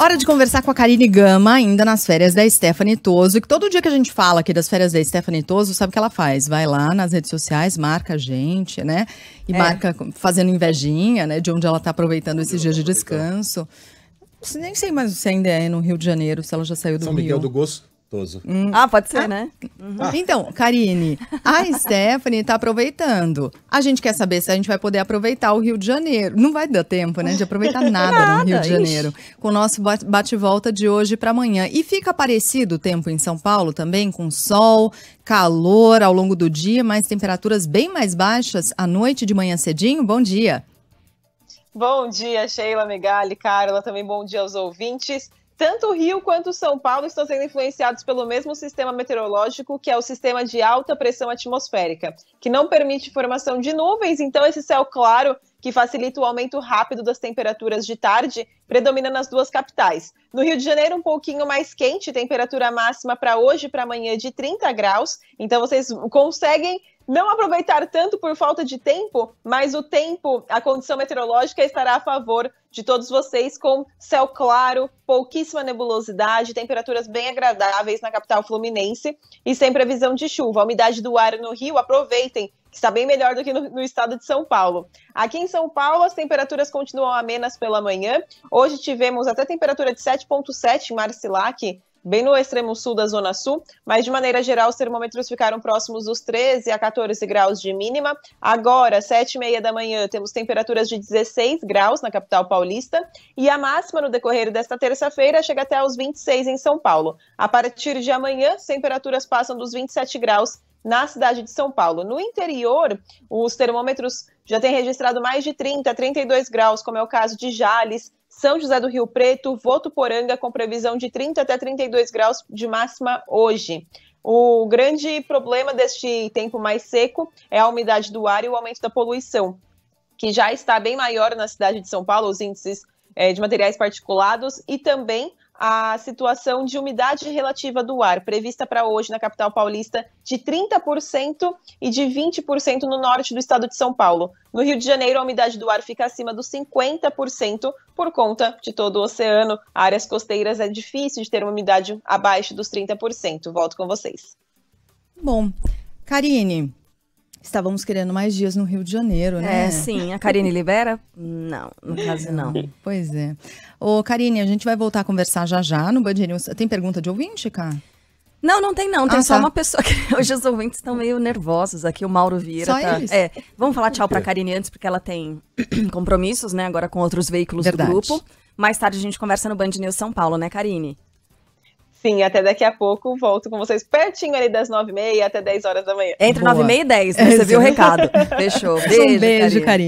Hora de conversar com a Karine Gama, ainda nas férias da Stephanie Toso. Que todo dia que a gente fala aqui das férias da Stephanie Toso, sabe o que ela faz? Vai lá nas redes sociais, marca a gente, né? E é. marca fazendo invejinha, né? De onde ela está aproveitando esses dias de descanso. Nem sei mais se ainda é no Rio de Janeiro, se ela já saiu do São Rio. São Miguel do Gosto? gostoso. Hum. Ah, pode ser, ah. né? Uhum. Então, Karine, a Stephanie tá aproveitando. A gente quer saber se a gente vai poder aproveitar o Rio de Janeiro. Não vai dar tempo, né, de aproveitar nada, nada no Rio de Janeiro. Ixi. Com o nosso bate-volta de hoje para amanhã. E fica parecido o tempo em São Paulo também, com sol, calor ao longo do dia, mas temperaturas bem mais baixas à noite de manhã cedinho. Bom dia. Bom dia, Sheila Megali, Carla, também bom dia aos ouvintes. Tanto o Rio quanto São Paulo estão sendo influenciados pelo mesmo sistema meteorológico, que é o sistema de alta pressão atmosférica, que não permite formação de nuvens, então esse céu claro que facilita o aumento rápido das temperaturas de tarde, predomina nas duas capitais. No Rio de Janeiro, um pouquinho mais quente, temperatura máxima para hoje e para amanhã de 30 graus, então vocês conseguem não aproveitar tanto por falta de tempo, mas o tempo, a condição meteorológica estará a favor de todos vocês, com céu claro, pouquíssima nebulosidade, temperaturas bem agradáveis na capital fluminense e sem previsão de chuva. A umidade do ar no Rio, aproveitem, está bem melhor do que no, no, estado de São Paulo. Aqui em São Paulo, as temperaturas continuam amenas pela manhã. Hoje tivemos até temperatura de 7,7 em Marcilac, bem no extremo sul da Zona Sul, mas de maneira geral os termômetros ficaram próximos dos 13 a 14 graus de mínima. Agora, 7 e meia da manhã, temos temperaturas de 16 graus na capital paulista e a máxima no decorrer desta terça-feira chega até aos 26 em São Paulo. A partir de amanhã, as temperaturas passam dos 27 graus na cidade de São Paulo. No interior, os termômetros já têm registrado mais de 30, 32 graus, como é o caso de Jales, são José do Rio Preto, Votuporanga, com previsão de 30 até 32 graus de máxima hoje. O grande problema deste tempo mais seco é a umidade do ar e o aumento da poluição, que já está bem maior na cidade de São Paulo, os índices é, de materiais particulados e também a situação de umidade relativa do ar, prevista para hoje na capital paulista de 30% e de 20% no norte do estado de São Paulo. No Rio de Janeiro, a umidade do ar fica acima dos 50% por conta de todo o oceano. Áreas costeiras é difícil de ter uma umidade abaixo dos 30%. Volto com vocês. Bom, Karine, Estávamos querendo mais dias no Rio de Janeiro, é, né? É, sim. A Karine libera? Não, no caso não. Hum, pois é. Ô, Karine, a gente vai voltar a conversar já já no Band News. Tem pergunta de ouvinte, cara? Não, não tem não. Tem ah, só tá. uma pessoa que hoje os ouvintes estão meio nervosos aqui, o Mauro Vieira. Só tá... eles? É, vamos falar tchau para a Karine antes, porque ela tem compromissos, né, agora com outros veículos Verdade. do grupo. Mais tarde a gente conversa no Band News São Paulo, né, Karine? Sim, até daqui a pouco volto com vocês pertinho ali das nove e meia até dez horas da manhã. Entre nove e meia e dez, né? você viu o recado. Fechou. Beijo, beijo, carinho.